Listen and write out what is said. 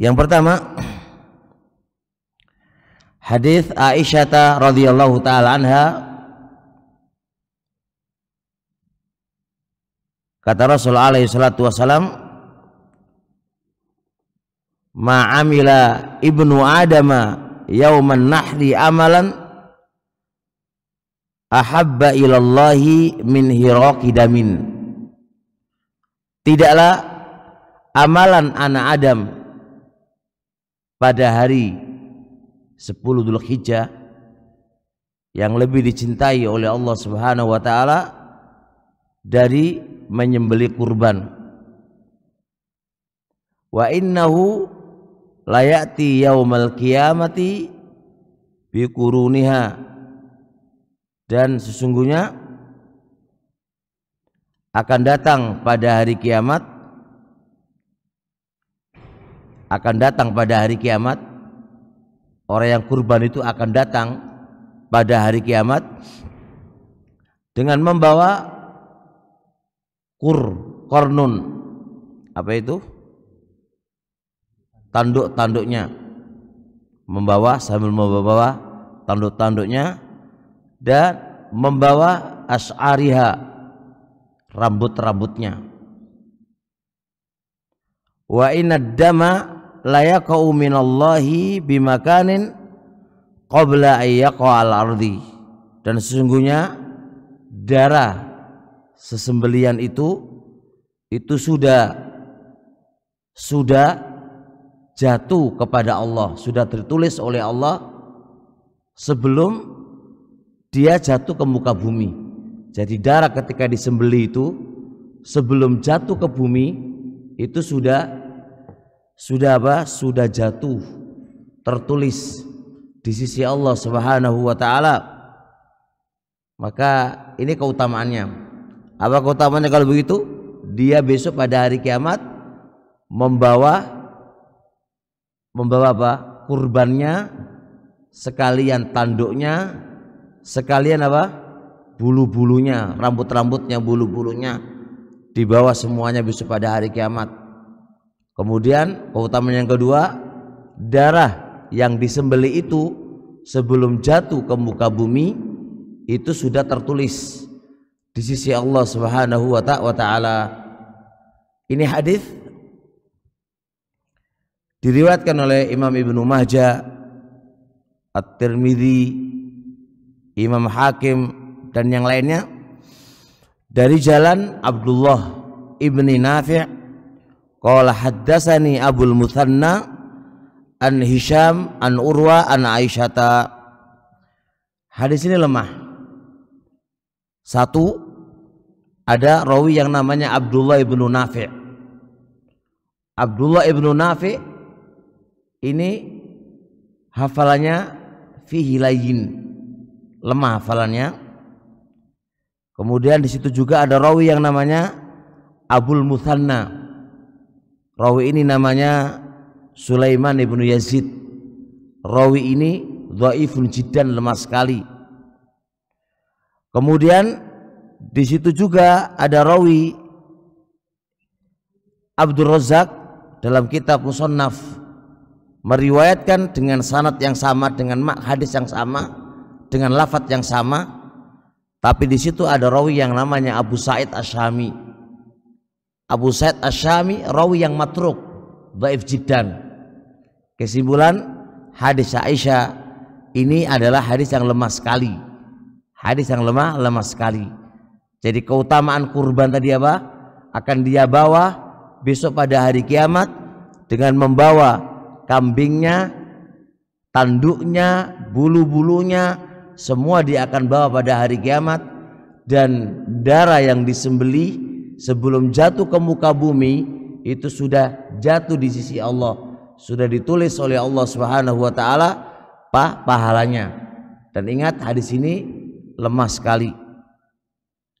Yang pertama hadis Aisyah radhiyallahu taala anha kata Rasul alaihi salatu wasalam ma'amila ibnu adama yauman nahri amalan ahabba ilallahi min hiraqidamin damin tidaklah amalan anak Adam pada hari 10 Dhul Hijjah yang lebih dicintai oleh Allah Subhanahu wa taala dari menyembeli kurban. Wa innahu layati yaumal qiyamati bi kuruniha dan sesungguhnya akan datang pada hari kiamat akan datang pada hari kiamat orang yang kurban itu akan datang pada hari kiamat dengan membawa kur kornun apa itu tanduk-tanduknya membawa sambil membawa tanduk-tanduknya dan membawa as'ariha rambut-rambutnya wa inad dama layaqau minallahi bimakanin qabla ayyaqa'al ardi dan sesungguhnya darah sesembelian itu itu sudah sudah jatuh kepada Allah sudah tertulis oleh Allah sebelum dia jatuh ke muka bumi jadi darah ketika disembeli itu sebelum jatuh ke bumi itu sudah sudah apa? Sudah jatuh tertulis di sisi Allah Subhanahu wa taala. Maka ini keutamaannya. Apa keutamaannya kalau begitu? Dia besok pada hari kiamat membawa membawa apa? kurbannya sekalian tanduknya sekalian apa? bulu-bulunya, rambut-rambutnya, bulu-bulunya dibawa semuanya besok pada hari kiamat. Kemudian keutamaan yang kedua, darah yang disembeli itu sebelum jatuh ke muka bumi itu sudah tertulis di sisi Allah Subhanahu wa taala. Ini hadis diriwatkan oleh Imam Ibnu Majah, At-Tirmidzi, Imam Hakim dan yang lainnya dari jalan Abdullah ibni Nafi' Qala haddasani Abul Muthanna an Hisham an Urwa an Aisyata. Hadis ini lemah. Satu ada rawi yang namanya Abdullah ibnu Nafi'. Abdullah ibnu Nafi' ini hafalannya fihi layin lemah hafalannya kemudian di situ juga ada rawi yang namanya Abul Musanna Rawi ini namanya Sulaiman ibnu Yazid. Rawi ini dhaifun jiddan lemah sekali. Kemudian di situ juga ada rawi Abdul Razak dalam kitab Musonnaf meriwayatkan dengan sanad yang sama dengan mak hadis yang sama dengan lafat yang sama tapi di situ ada rawi yang namanya Abu Said Asyami Abu Said Asyami rawi yang matruk dhaif jiddan kesimpulan hadis Aisyah ini adalah hadis yang lemah sekali hadis yang lemah lemah sekali jadi keutamaan kurban tadi apa akan dia bawa besok pada hari kiamat dengan membawa kambingnya tanduknya bulu-bulunya semua dia akan bawa pada hari kiamat dan darah yang disembelih sebelum jatuh ke muka bumi itu sudah jatuh di sisi Allah sudah ditulis oleh Allah Subhanahu wa taala pahalanya dan ingat hadis ini lemah sekali